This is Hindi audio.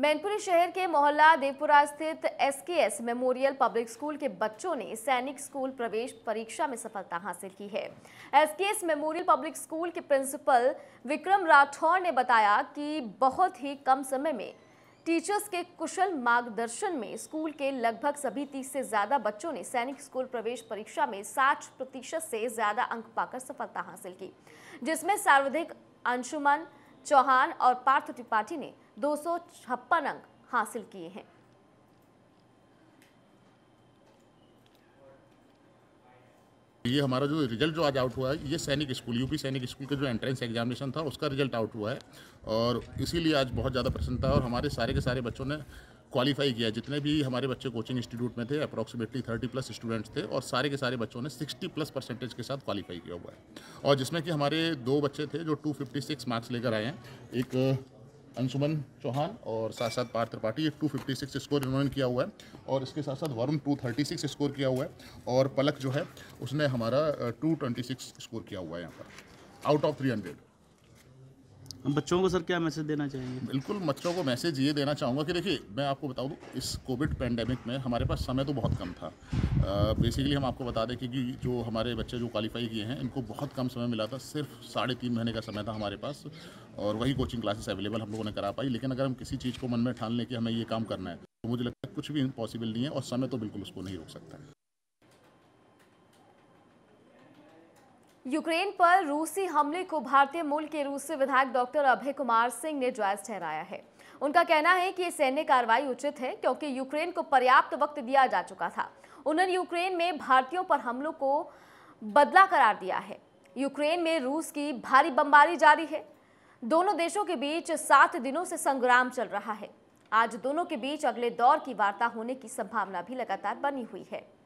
मैनपुरी शहर के मोहल्ला देवपुरा स्थित एसकेएस मेमोरियल पब्लिक स्कूल के बच्चों ने सैनिक स्कूल प्रवेश परीक्षा में सफलता हासिल की है एसकेएस मेमोरियल पब्लिक स्कूल के प्रिंसिपल विक्रम राठौर ने बताया कि बहुत ही कम समय में टीचर्स के कुशल मार्गदर्शन में स्कूल के लगभग सभी तीस से ज़्यादा बच्चों ने सैनिक स्कूल प्रवेश परीक्षा में साठ प्रतिशत से ज़्यादा अंक पाकर सफलता हासिल की जिसमें सर्वाधिक अंशुमन चौहान और पार्थ त्रिपाठी ने दो अंक हासिल किए हैं ये हमारा जो रिजल्ट जो आज आउट हुआ है ये सैनिक स्कूल यूपी सैनिक स्कूल का जो एंट्रेंस एग्जामिनेशन था उसका रिजल्ट आउट हुआ है और इसीलिए आज बहुत ज़्यादा प्रसन्नता और हमारे सारे के सारे बच्चों ने क्वालिफाई किया जितने भी हमारे बच्चे कोचिंग इंस्टीट्यूट में थे अप्रॉक्सीमेटली थर्टी प्लस स्टूडेंट्स थे और सारे के सारे बच्चों ने सिक्सटी प्लस परसेंटेज के साथ क्वालिफाई किया हुआ है और जिसमें कि हमारे दो बच्चे थे जो टू फिफ्टी सिक्स मार्क्स लेकर आए हैं एक अंशुमन चौहान और साथ साथ पार्थ त्रिपाठी ये सिक्स स्कोर इन्होंने किया हुआ है और इसके साथ साथ वरुण 236 स्कोर किया हुआ है और पलक जो है उसने हमारा 226 स्कोर किया हुआ है यहाँ पर आउट ऑफ 300 हम बच्चों को सर क्या मैसेज देना चाहिए बिल्कुल बच्चों को मैसेज ये देना चाहूँगा कि देखिए मैं आपको बता दूँ इस कोविड पेंडेमिक में हमारे पास समय तो बहुत कम था बेसिकली हम आपको बता दें कि जो हमारे बच्चे जो क्वालिफाई किए हैं इनको बहुत कम समय मिला था सिर्फ साढ़े तीन महीने का समय था हमारे पास और वही कोचिंग क्लासेस अवेलेबल हम लोगों ने करा पाई लेकिन अगर हम किसी चीज़ को मन में ठान लें कि हमें ये काम करना है तो मुझे लगता है कुछ भी इम्पॉसिबल नहीं है और समय तो बिल्कुल उसको नहीं रोक सकता है यूक्रेन पर रूसी हमले को भारतीय मूल के रूसी विधायक डॉक्टर अभय कुमार सिंह ने जायज ठहराया है उनका कहना है कि ये सैन्य कार्रवाई उचित है क्योंकि यूक्रेन को पर्याप्त वक्त दिया जा चुका था उन्होंने यूक्रेन में भारतीयों पर हमलों को बदला करार दिया है यूक्रेन में रूस की भारी बमबारी जारी है दोनों देशों के बीच सात दिनों से संग्राम चल रहा है आज दोनों के बीच अगले दौर की वार्ता होने की संभावना भी लगातार बनी हुई है